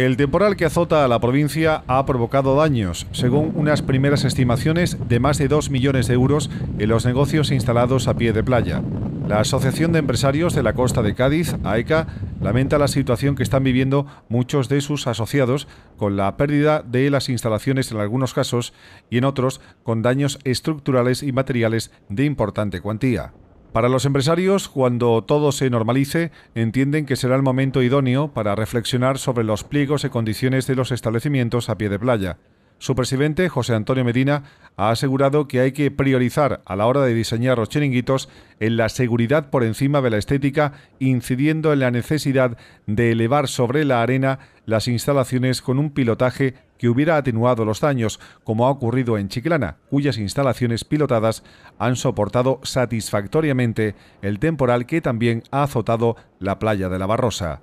El temporal que azota a la provincia ha provocado daños, según unas primeras estimaciones de más de 2 millones de euros en los negocios instalados a pie de playa. La Asociación de Empresarios de la Costa de Cádiz, AECA, lamenta la situación que están viviendo muchos de sus asociados con la pérdida de las instalaciones en algunos casos y en otros con daños estructurales y materiales de importante cuantía. Para los empresarios, cuando todo se normalice, entienden que será el momento idóneo para reflexionar sobre los pliegos y condiciones de los establecimientos a pie de playa. Su presidente, José Antonio Medina, ha asegurado que hay que priorizar a la hora de diseñar los chiringuitos en la seguridad por encima de la estética, incidiendo en la necesidad de elevar sobre la arena las instalaciones con un pilotaje que hubiera atenuado los daños, como ha ocurrido en Chiclana, cuyas instalaciones pilotadas han soportado satisfactoriamente el temporal que también ha azotado la playa de la Barrosa.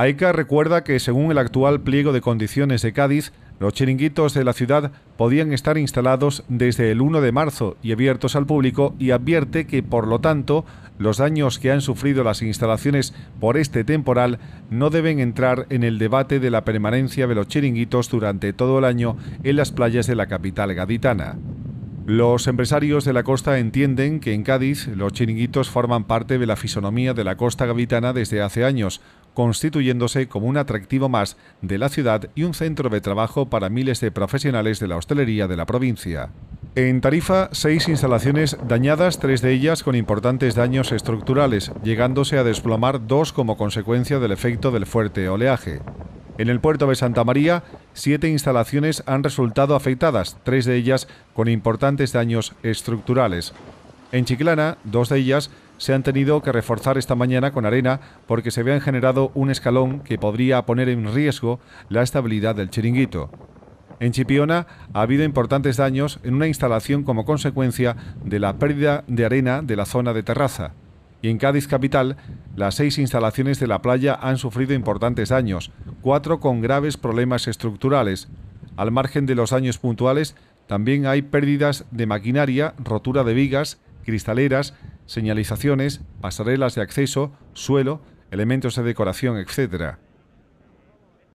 AECA recuerda que según el actual pliego de condiciones de Cádiz, los chiringuitos de la ciudad podían estar instalados desde el 1 de marzo y abiertos al público y advierte que, por lo tanto, los daños que han sufrido las instalaciones por este temporal no deben entrar en el debate de la permanencia de los chiringuitos durante todo el año en las playas de la capital gaditana. Los empresarios de la costa entienden que en Cádiz los chiringuitos forman parte de la fisonomía de la costa gaditana desde hace años, constituyéndose como un atractivo más de la ciudad y un centro de trabajo para miles de profesionales de la hostelería de la provincia. En Tarifa, seis instalaciones dañadas, tres de ellas con importantes daños estructurales, llegándose a desplomar dos como consecuencia del efecto del fuerte oleaje. En el puerto de Santa María, siete instalaciones han resultado afectadas, tres de ellas con importantes daños estructurales. En Chiclana, dos de ellas se han tenido que reforzar esta mañana con arena porque se habían generado un escalón que podría poner en riesgo la estabilidad del chiringuito. En Chipiona ha habido importantes daños en una instalación como consecuencia de la pérdida de arena de la zona de terraza. Y en Cádiz Capital, las seis instalaciones de la playa han sufrido importantes daños, cuatro con graves problemas estructurales. Al margen de los daños puntuales, también hay pérdidas de maquinaria, rotura de vigas, cristaleras, señalizaciones, pasarelas de acceso, suelo, elementos de decoración, etc.